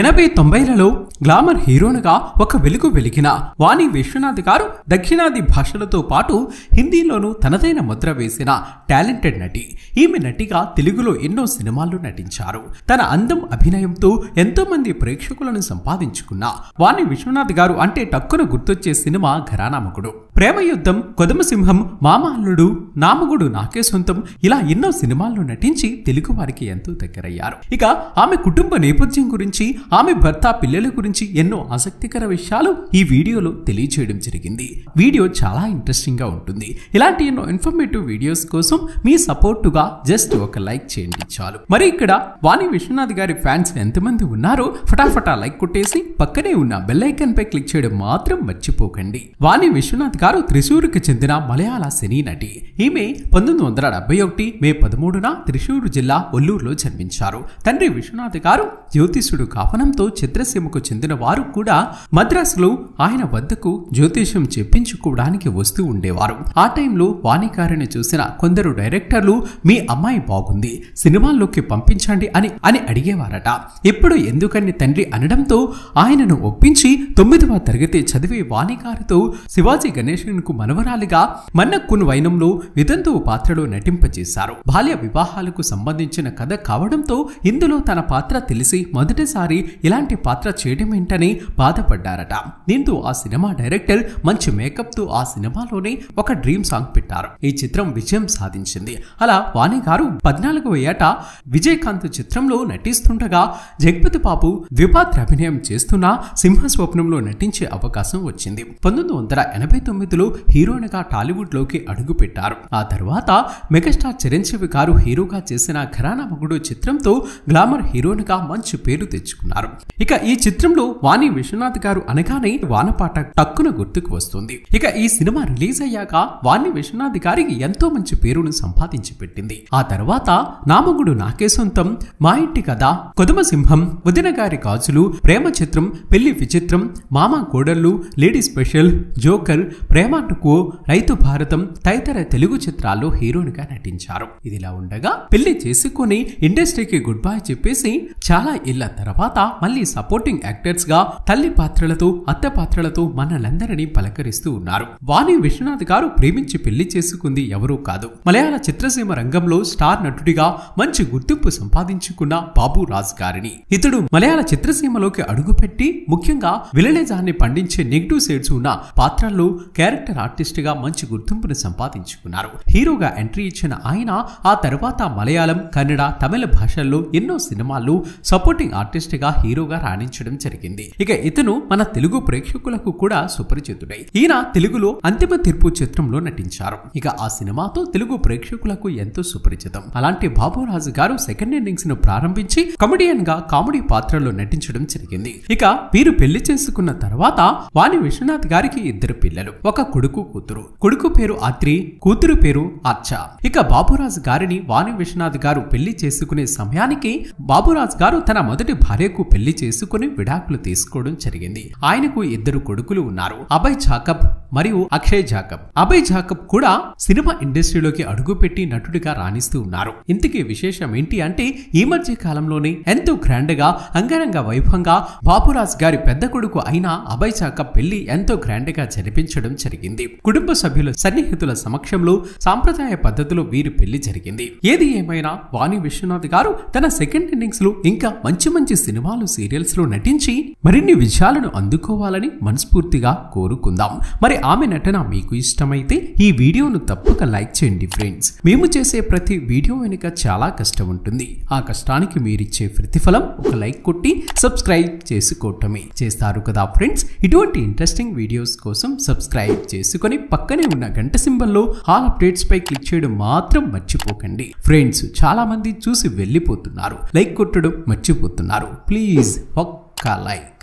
ఎనభై తొంభైలలో గ్లామర్ హీరోనుగా ఒక వెలుగు వెలిగిన వాణి విశ్వనాథ్ గారు దక్షిణాది భాషలతో పాటు హిందీలోనూ తనదైన ముద్ర వేసిన టాలెంటెడ్ నటి ఈమె నటిగా తెలుగులో ఎన్నో సినిమాల్లో నటించారు తన అందం అభినయంతో ఎంతో మంది ప్రేక్షకులను సంపాదించుకున్న వాణి విశ్వనాథ్ గారు అంటే టక్కున గుర్తొచ్చే సినిమా ఘరానామకుడు ప్రేమ యుద్ధం కొదమసింహం మామల్లుడు నామగుడు నాకే సొంతం ఇలా ఎన్నో సినిమాల్లో నటించి తెలుగు వారికి ఎంతో దగ్గరయ్యారు ఇక ఆమె కుటుంబ నేపథ్యం గురించి ఆమె భర్త పిల్లల గురించి గురించి ఎన్నో ఆసక్తికర విషయాలు ఈ వీడియోలో తెలియచేయడం జరిగింది వీడియో చాలా ఇంట్రెస్టింగ్ గా ఉంటుంది ఇలాంటి ఎన్నో ఇన్ఫర్మేటివ్ వీడియోస్ కోసం మీ సపోర్టుగా జస్ట్ ఒక లైక్ చేయండి చాలు మరి ఇక్కడ వాణి విశ్వనాథ్ గారి ఫ్యాన్స్ ఎంతమంది ఉన్నారో ఫటాఫటా లైక్ కొట్టేసి పక్కనే ఉన్న బెల్లైకన్ పై క్లిక్ చేయడం మాత్రం మర్చిపోకండి వాణి విశ్వనాథ్ గారు త్రిశూర్కి చెందిన మలయాళ సినీ నటి ఈమె పంతొమ్మిది వందల డెబ్బై ఒకటి మే పదమూడున త్రిశూరు జిల్లా ఒల్లూరులో జన్మించారు తండ్రి విశ్వనాథ్ గారు జ్యోతిష్యుడు కాపనంతో చిత్రసీమకు చెందిన చెందిన వారు కూడా మద్రాసులో ఆయన వద్దకు జ్యోతిషం చెప్పించుకోవడానికి వస్తూ ఉండేవారు ఆ టైంలో వాణికారిని చూసిన కొందరు డైరెక్టర్లు మీ అమ్మాయి బాగుంది సినిమాల్లోకి పంపించండి అని అని అడిగేవారట ఎప్పుడు ఎందుకని తండ్రి అనడంతో ఆయనను ఒప్పించి తొమ్మిదవ తరగతి చదివే వాణికారితో శివాజీ కు మనవరాలిగా మన్నక్కును వైనంలో విదంతువు పాత్రలో నటింపజేశారు బాల్య వివాహాలకు సంబంధించిన కథ కావడంతో ఇందులో తన పాత్ర తెలిసి మొదటిసారి ఇలాంటి పాత్ర చేయడం రిటైర్మెంట్ బాధపడ్డారట దీంతో ఆ సినిమా డైరెక్టర్ మంచి మేకప్ తో ఆ సినిమాలోనే ఒక డ్రీమ్ సాంగ్ పెట్టారు ఈ చిత్రం విజయం సాధించింది అలా వాణి గారు పద్నాలుగు ఏట విజయకాంత్ చిత్రంలో నటిస్తుండగా జగపతి బాబు ద్విపాత్ర అభినయం చేస్తున్న సింహ స్వప్నంలో నటించే అవకాశం వచ్చింది పంతొమ్మిది వందల ఎనభై తొమ్మిదిలో హీరోయిన్గా అడుగు అడుగుపెట్టారు ఆ తర్వాత మెగాస్టార్ చిరంజీవి గారు హీరోగా చేసిన ఘరానా మగుడు చిత్రంతో గ్లామర్ హీరోయిన్గా మంచి పేరు తెచ్చుకున్నారు ఇక ఈ చిత్రం ఇప్పుడు వాణి విశ్వనాథ్ గారు అనగానే వానపాట టక్కున గుర్తుకు వస్తుంది ఇక ఈ సినిమా రిలీజ్ అయ్యాక వాణి విశ్వనాథ్ గారికి ఎంతో మంచి పేరును సంపాదించి పెట్టింది ఆ తర్వాత నామగుడు నాకే సొంతం మా ఇంటి కథ కొదుమ సింహం వదిన గారి గాజులు ప్రేమ చిత్రం పెళ్లి విచిత్రం మామ కోడళ్ళు లేడీ స్పెషల్ జోకర్ ప్రేమాటుకు రైతు భారతం తదితర తెలుగు చిత్రాల్లో హీరోయిన్గా నటించారు ఇదిలా ఉండగా పెళ్లి చేసుకుని ఇండస్ట్రీకి గుడ్ బై చెప్పేసి చాలా ఇళ్ల తర్వాత మళ్ళీ సపోర్టింగ్ యాక్టర్ గా తల్లి పాత్రలతో అత్త పాత్రలతో మనలందరినీ పలకరిస్తూ ఉన్నారు వాణి విశ్వనాథ్ గారు ప్రేమించి పెళ్లి చేసుకుంది ఎవరూ కాదు మలయాళ చిత్రసీమ రంగంలో స్టార్ నటుడిగా మంచి గుర్తింపు సంపాదించుకున్న బాబు రాజ్ గారిని ఇతడు మలయాళ చిత్రసీమలోకి అడుగుపెట్టి ముఖ్యంగా విలలేజాన్ని పండించే నెగిటివ్ సైడ్స్ ఉన్న పాత్రల్లో క్యారెక్టర్ ఆర్టిస్ట్ గా మంచి గుర్తింపును సంపాదించుకున్నారు హీరోగా ఎంట్రీ ఇచ్చిన ఆయన ఆ తర్వాత మలయాళం కన్నడ తమిళ భాషల్లో ఎన్నో సినిమాల్లో సపోర్టింగ్ ఆర్టిస్ట్ గా హీరోగా రాణించడం జరిగింది జరిగింది ఇక ఇతను మన తెలుగు ప్రేక్షకులకు కూడా సుపరిచితుడై ఈయన తెలుగులో అంతిమ తీర్పు చిత్రంలో నటించారు ఇక ఆ సినిమాతో తెలుగు ప్రేక్షకులకు ఎంతో సుపరిచితం అలాంటి బాబురాజు గారు సెకండ్ ఇన్నింగ్స్ ను ప్రారంభించి కమెడియన్ గా కామెడీ పాత్రలో నటించడం జరిగింది ఇక వీరు పెళ్లి చేసుకున్న తర్వాత వాణి విశ్వనాథ్ గారికి ఇద్దరు పిల్లలు ఒక కొడుకు కూతురు కొడుకు పేరు అత్రి కూతురు పేరు అర్చ ఇక బాబురాజు గారిని వాణి విశ్వనాథ్ గారు పెళ్లి చేసుకునే సమయానికి బాబురాజు గారు తన మొదటి భార్యకు పెళ్లి చేసుకుని విడా విడాకులు తీసుకోవడం జరిగింది ఆయనకు ఇద్దరు కొడుకులు ఉన్నారు అభయ్ జాకబ్ మరియు అక్షయ్ జాకబ్ అభయ్ జాకబ్ కూడా సినిమా ఇండస్ట్రీలోకి అడుగుపెట్టి నటుడిగా రాణిస్తూ ఉన్నారు ఇంతకీ విశేషం ఏంటి అంటే ఈ మధ్య కాలంలోనే ఎంతో గ్రాండ్ గా అంగరంగ వైభవంగా బాపురాజ్ గారి పెద్ద కొడుకు అయిన అభయ్ జాకబ్ పెళ్లి ఎంతో గ్రాండ్ గా జరిపించడం జరిగింది కుటుంబ సభ్యుల సన్నిహితుల సమక్షంలో సాంప్రదాయ పద్ధతిలో వీరి పెళ్లి జరిగింది ఏది ఏమైనా వాణి విశ్వనాథ్ గారు తన సెకండ్ ఇన్నింగ్స్ లో ఇంకా మంచి మంచి సినిమాలు సీరియల్స్ లో నటించి గురించి మరిన్ని విజయాలను అందుకోవాలని మనస్ఫూర్తిగా కోరుకుందాం మరి ఆమె నటన మీకు ఇష్టమైతే ఈ వీడియోను తప్పక లైక్ చేయండి ఫ్రెండ్స్ మేము చేసే ప్రతి వీడియో వెనుక చాలా కష్టం ఉంటుంది ఆ కష్టానికి మీరిచ్చే ప్రతిఫలం ఒక లైక్ కొట్టి సబ్స్క్రైబ్ చేసుకోవటమే చేస్తారు కదా ఫ్రెండ్స్ ఇటువంటి ఇంట్రెస్టింగ్ వీడియోస్ కోసం సబ్స్క్రైబ్ చేసుకొని పక్కనే ఉన్న గంట సింబల్లో ఆల్ అప్డేట్స్ పై క్లిక్ చేయడం మాత్రం మర్చిపోకండి ఫ్రెండ్స్ చాలా మంది చూసి వెళ్ళిపోతున్నారు లైక్ కొట్టడం మర్చిపోతున్నారు ప్లీజ్ ఒక్క Kalaik.